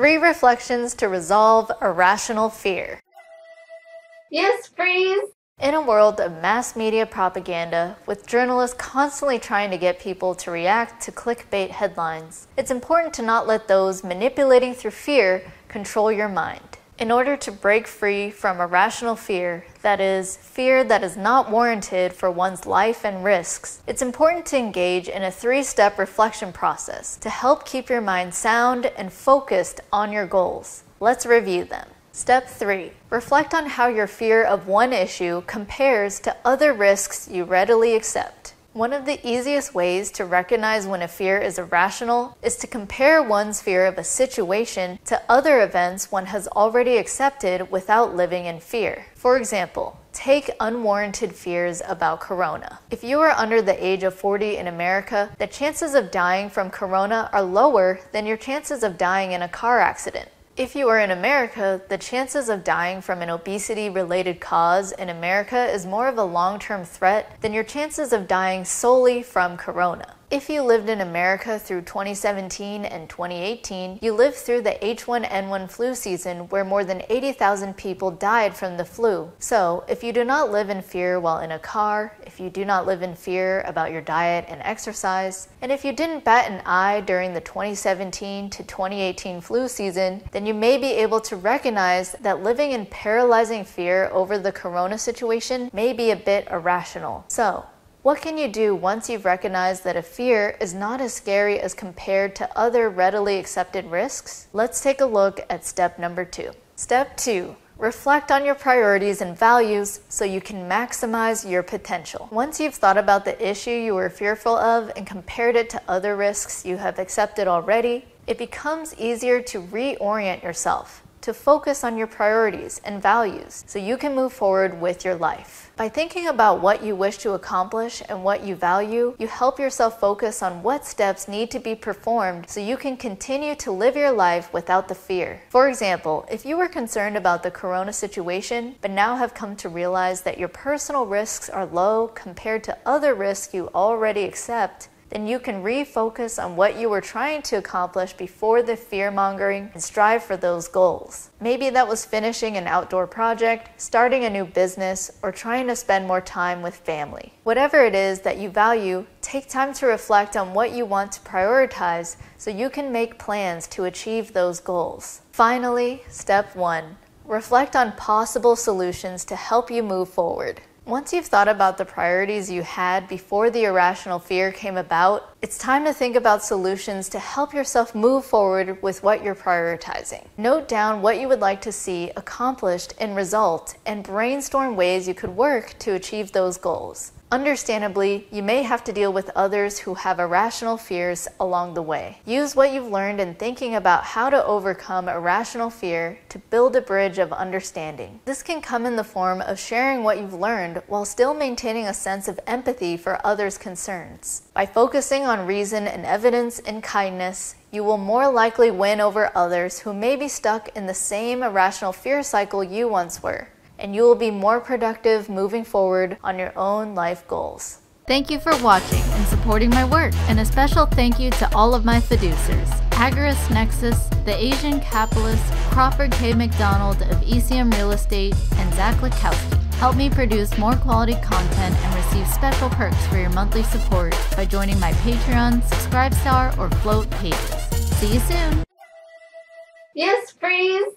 Three reflections to resolve irrational fear. Yes, freeze! In a world of mass media propaganda, with journalists constantly trying to get people to react to clickbait headlines, it's important to not let those manipulating through fear control your mind. In order to break free from irrational fear, that is, fear that is not warranted for one's life and risks, it's important to engage in a three step reflection process to help keep your mind sound and focused on your goals. Let's review them. Step 3 Reflect on how your fear of one issue compares to other risks you readily accept. One of the easiest ways to recognize when a fear is irrational is to compare one's fear of a situation to other events one has already accepted without living in fear. For example, Take unwarranted fears about corona. If you are under the age of 40 in America, the chances of dying from corona are lower than your chances of dying in a car accident. If you are in America, the chances of dying from an obesity related cause in America is more of a long term threat than your chances of dying solely from corona. If you lived in America through 2017 and 2018, you lived through the H1N1 flu season where more than 80,000 people died from the flu. So, if you do not live in fear while in a car, if you do not live in fear about your diet and exercise, and if you didn't bat an eye during the 2017 to 2018 flu season, then you may be able to recognize that living in paralyzing fear over the corona situation may be a bit irrational. So, what can you do once you've recognized that a fear is not as scary as compared to other readily accepted risks? Let's take a look at step number two. Step two. Reflect on your priorities and values so you can maximize your potential. Once you've thought about the issue you were fearful of and compared it to other risks you have accepted already, it becomes easier to reorient yourself to focus on your priorities and values so you can move forward with your life. By thinking about what you wish to accomplish and what you value, you help yourself focus on what steps need to be performed so you can continue to live your life without the fear. For example, if you were concerned about the corona situation, but now have come to realize that your personal risks are low compared to other risks you already accept, then you can refocus on what you were trying to accomplish before the fear mongering and strive for those goals. Maybe that was finishing an outdoor project, starting a new business, or trying to spend more time with family. Whatever it is that you value, take time to reflect on what you want to prioritize so you can make plans to achieve those goals. Finally, step one reflect on possible solutions to help you move forward. Once you've thought about the priorities you had before the irrational fear came about, it's time to think about solutions to help yourself move forward with what you're prioritizing. Note down what you would like to see accomplished in result and brainstorm ways you could work to achieve those goals. Understandably, you may have to deal with others who have irrational fears along the way. Use what you've learned in thinking about how to overcome irrational fear to build a bridge of understanding. This can come in the form of sharing what you've learned while still maintaining a sense of empathy for others' concerns. By focusing on reason and evidence and kindness, you will more likely win over others who may be stuck in the same irrational fear cycle you once were, and you will be more productive moving forward on your own life goals. Thank you for watching and supporting my work, and a special thank you to all of my fiduciers: Agarus Nexus, the Asian capitalist Crawford K. McDonald of ECM Real Estate, and Zach Lakowski. Help me produce more quality content and receive special perks for your monthly support by joining my Patreon, Subscribestar, or Float pages. See you soon! Yes, freeze!